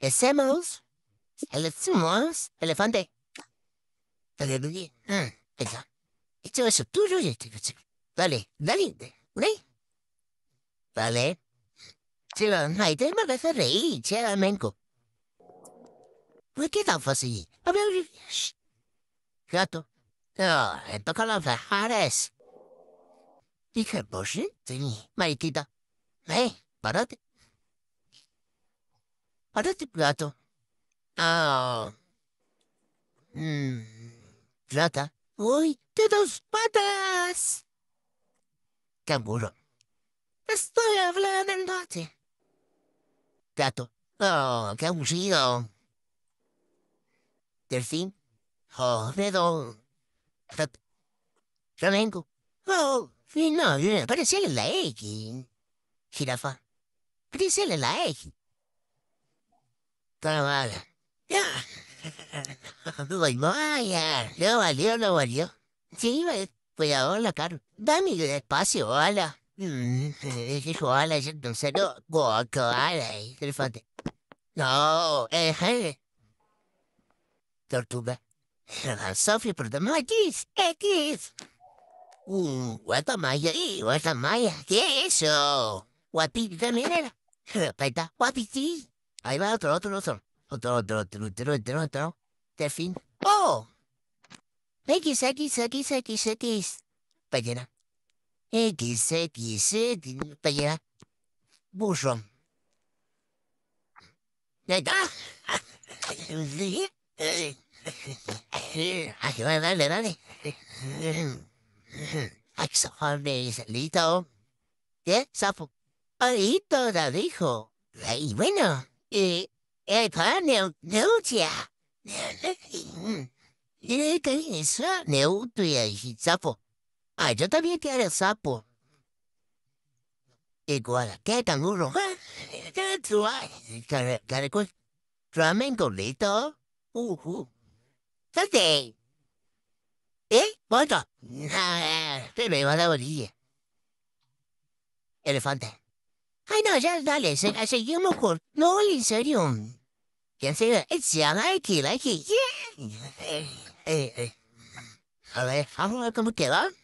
Hacemos. Electrons. Elefante. Ah, esto es tuyo y esto Dale, dale, dale. Dale. Si lo hay, te me vas a reír, chela menco. ¿Por qué tan fácil? A ver, gato. Oh, le toca los fajares. Dije, pues sí, mariquita. Eh, parate. Parece gato. Ah. Hum. Plata. Oi, dos patas. Canguro. Estoy hablando de Plato. Oh, qué aburrido. Delfín. Oh, dedo. Flamenco. Oh, no, parecía la X. Jirafa. Parecía la X. estaba ya. Pues, no valió, ya. No valió, no valió. Sí, pues, pues la cara. Dame despacio, ala. Mm, dijo ala, entonces no. Guaco, ala, elefante. No, eh, Tortuga. Sophie, perdón, X, X. Uh, guatamaya, eh, maya! ¿qué es eso? Guapita, mira. Respeta, sí. Ahí va otro, otro, otro. Otro, otro, otro, otro, otro, otro. ¡Oh! X, X, X, X, X. X, X, X. ¿Qué? dijo. Y bueno eh, el pan neu neu neu sapo ay ah, yo también quiero sapo igual que canguro qué, ¿eh? qué? ¡Cara, cara uh uh eh No, ah, eh, te me a la orilla elefante Ay, no, ya dale, se, ah, seguimos con... No, en serio. ¿Quién eh, se Se llama aquí, aquí. A ver, vamos a ver cómo te va.